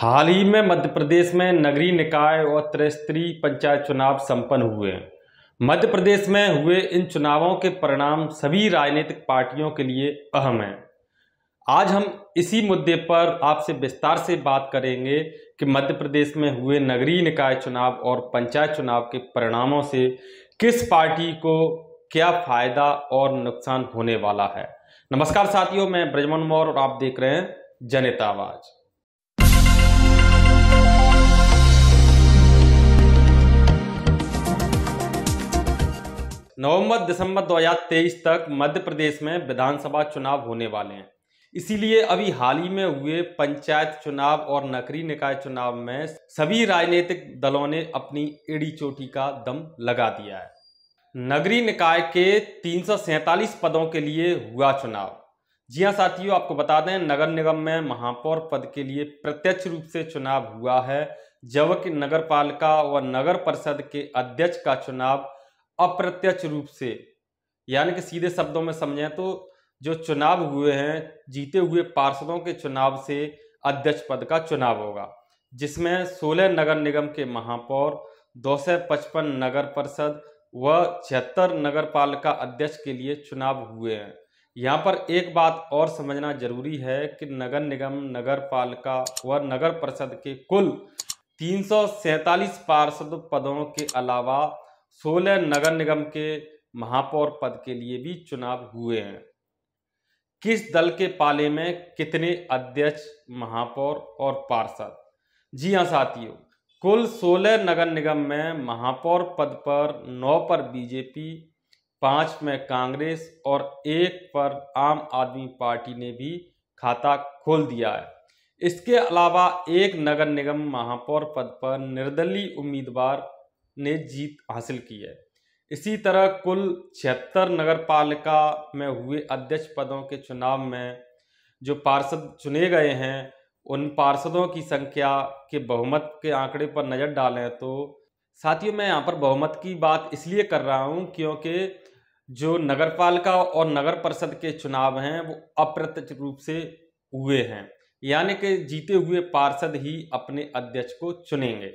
हाल ही में मध्य प्रदेश में नगरीय निकाय और त्रिस्तरीय पंचायत चुनाव संपन्न हुए मध्य प्रदेश में हुए इन चुनावों के परिणाम सभी राजनीतिक पार्टियों के लिए अहम हैं आज हम इसी मुद्दे पर आपसे विस्तार से बात करेंगे कि मध्य प्रदेश में हुए नगरीय निकाय चुनाव और पंचायत चुनाव के परिणामों से किस पार्टी को क्या फायदा और नुकसान होने वाला है नमस्कार साथियों मैं ब्रजमन मौर और आप देख रहे हैं जनता आवाज़ नवंबर दिसंबर 2023 तक मध्य प्रदेश में विधानसभा चुनाव होने वाले हैं इसीलिए अभी हाल ही में हुए पंचायत चुनाव और नगरी निकाय चुनाव में सभी राजनीतिक दलों ने अपनी एड़ी चोटी का दम लगा दिया है नगरीय निकाय के तीन पदों के लिए हुआ चुनाव जी हाँ साथियों आपको बता दें नगर निगम में महापौर पद के लिए प्रत्यक्ष रूप से चुनाव हुआ है जबकि नगर पालिका व नगर परिषद के अध्यक्ष का चुनाव अप्रत्यक्ष रूप से यानी कि सीधे शब्दों में समझें तो जो चुनाव हुए हैं जीते हुए पार्षदों के चुनाव से अध्यक्ष पद का चुनाव होगा जिसमें 16 नगर निगम के महापौर दो नगर परिषद व छिहत्तर नगर पालिका अध्यक्ष के लिए चुनाव हुए हैं यहाँ पर एक बात और समझना जरूरी है कि नगर निगम नगर पालिका व नगर परिषद के कुल तीन पार्षद पदों के अलावा सोलह नगर निगम के महापौर पद के लिए भी चुनाव हुए हैं किस दल के पाले में कितने अध्यक्ष महापौर और पार्षद जी हाँ साथियों कुल सोलह नगर निगम में महापौर पद पर नौ पर बीजेपी पाँच में कांग्रेस और एक पर आम आदमी पार्टी ने भी खाता खोल दिया है इसके अलावा एक नगर निगम महापौर पद पर निर्दलीय उम्मीदवार ने जीत हासिल की है इसी तरह कुल छिहत्तर नगर पालिका में हुए अध्यक्ष पदों के चुनाव में जो पार्षद चुने गए हैं उन पार्षदों की संख्या के बहुमत के आंकड़े पर नज़र डालें तो साथियों मैं यहाँ पर बहुमत की बात इसलिए कर रहा हूँ क्योंकि जो नगर पालिका और नगर परिषद के चुनाव हैं वो अप्रत्यक्ष रूप से हुए हैं यानी कि जीते हुए पार्षद ही अपने अध्यक्ष को चुनेंगे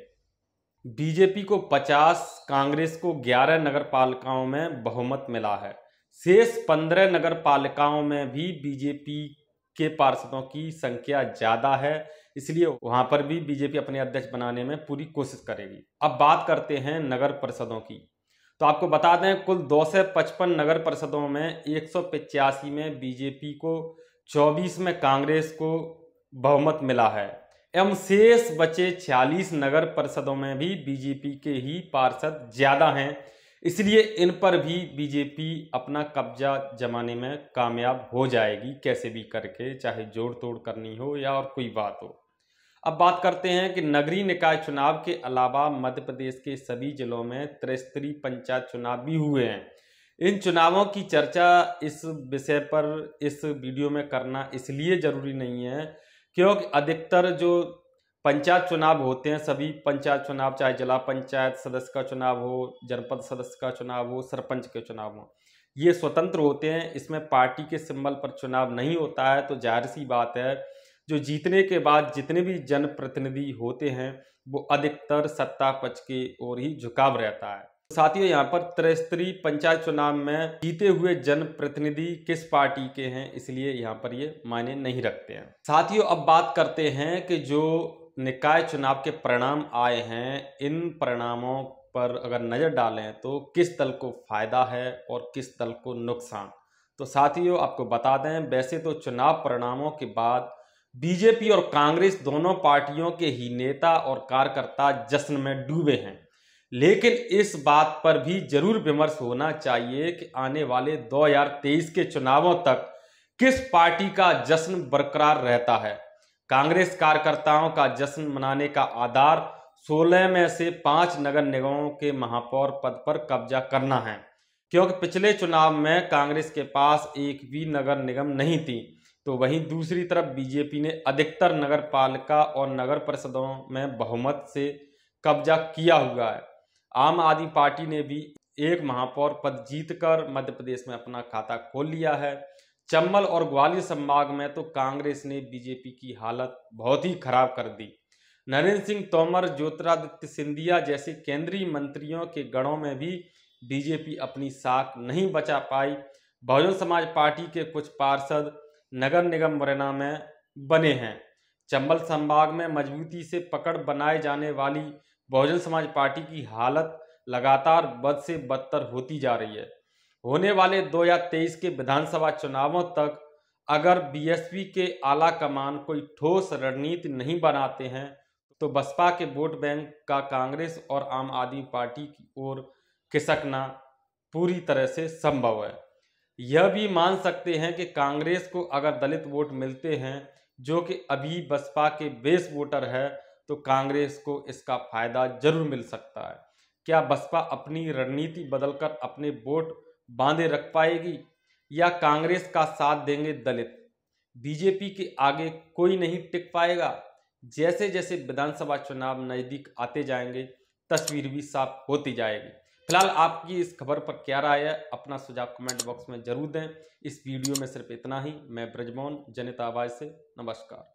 बीजेपी को 50, कांग्रेस को 11 नगर पालिकाओं में बहुमत मिला है शेष 15 नगर पालिकाओं में भी बीजेपी के पार्षदों की संख्या ज़्यादा है इसलिए वहां पर भी बीजेपी अपने अध्यक्ष बनाने में पूरी कोशिश करेगी अब बात करते हैं नगर परिषदों की तो आपको बता दें कुल दो पचपन नगर परिषदों में एक सौ में बीजेपी को चौबीस में कांग्रेस को बहुमत मिला है एवं शेष बचे 46 नगर परिषदों में भी बीजेपी के ही पार्षद ज़्यादा हैं इसलिए इन पर भी बीजेपी अपना कब्जा जमाने में कामयाब हो जाएगी कैसे भी करके चाहे जोड़ तोड़ करनी हो या और कोई बात हो अब बात करते हैं कि नगरीय निकाय चुनाव के अलावा मध्य प्रदेश के सभी जिलों में त्रिस्तरीय पंचायत चुनाव भी हुए हैं इन चुनावों की चर्चा इस विषय पर इस वीडियो में करना इसलिए ज़रूरी नहीं है क्योंकि अधिकतर जो पंचायत चुनाव होते हैं सभी पंचायत चुनाव चाहे जिला पंचायत सदस्य का चुनाव हो जनपद सदस्य का चुनाव हो सरपंच के चुनाव हो ये स्वतंत्र होते हैं इसमें पार्टी के सिंबल पर चुनाव नहीं होता है तो जाहिर सी बात है जो जीतने के बाद जितने भी जनप्रतिनिधि होते हैं वो अधिकतर सत्ता पक्ष की ओर ही झुकाव रहता है साथियों यहाँ पर त्रिस्तरीय पंचायत चुनाव में जीते हुए जनप्रतिनिधि किस पार्टी के हैं इसलिए यहाँ पर ये मायने नहीं रखते हैं साथियों अब बात करते हैं कि जो निकाय चुनाव के परिणाम आए हैं इन परिणामों पर अगर नज़र डालें तो किस दल को फायदा है और किस दल को नुकसान तो साथियों आपको बता दें वैसे तो चुनाव परिणामों के बाद बीजेपी और कांग्रेस दोनों पार्टियों के ही नेता और कार्यकर्ता जश्न में डूबे हैं लेकिन इस बात पर भी जरूर विमर्श होना चाहिए कि आने वाले 2023 के चुनावों तक किस पार्टी का जश्न बरकरार रहता है कांग्रेस कार्यकर्ताओं का जश्न मनाने का आधार 16 में से पांच नगर निगमों के महापौर पद पर कब्जा करना है क्योंकि पिछले चुनाव में कांग्रेस के पास एक भी नगर निगम नहीं थी तो वहीं दूसरी तरफ बीजेपी ने अधिकतर नगर पालिका और नगर परिषदों में बहुमत से कब्जा किया हुआ है आम आदमी पार्टी ने भी एक महापौर पद जीतकर मध्य प्रदेश में अपना खाता खोल लिया है चंबल और ग्वालियर संभाग में तो कांग्रेस ने बीजेपी की हालत बहुत ही खराब कर दी नरेंद्र सिंह तोमर ज्योतिरादित्य सिंधिया जैसे केंद्रीय मंत्रियों के गणों में भी बीजेपी अपनी साख नहीं बचा पाई बहुजन समाज पार्टी के कुछ पार्षद नगर निगम मुरैना में बने हैं चंबल संभाग में मजबूती से पकड़ बनाए जाने वाली बहुजन समाज पार्टी की हालत लगातार बद से बदतर होती जा रही है होने वाले 2023 के विधानसभा चुनावों तक अगर बीएसपी के आला कमान कोई ठोस रणनीति नहीं बनाते हैं तो बसपा के वोट बैंक का कांग्रेस और आम आदमी पार्टी की ओर खिसकना पूरी तरह से संभव है यह भी मान सकते हैं कि कांग्रेस को अगर दलित वोट मिलते हैं जो कि अभी बसपा के बेस वोटर है तो कांग्रेस को इसका फायदा जरूर मिल सकता है क्या बसपा अपनी रणनीति बदलकर अपने वोट बांधे रख पाएगी या कांग्रेस का साथ देंगे दलित बीजेपी के आगे कोई नहीं टिक पाएगा जैसे जैसे विधानसभा चुनाव नज़दीक आते जाएंगे तस्वीर भी साफ होती जाएगी फिलहाल आपकी इस खबर पर क्या राय है अपना सुझाव कमेंट बॉक्स में जरूर दें इस वीडियो में सिर्फ इतना ही मैं ब्रजमोहन जनता आवाज से नमस्कार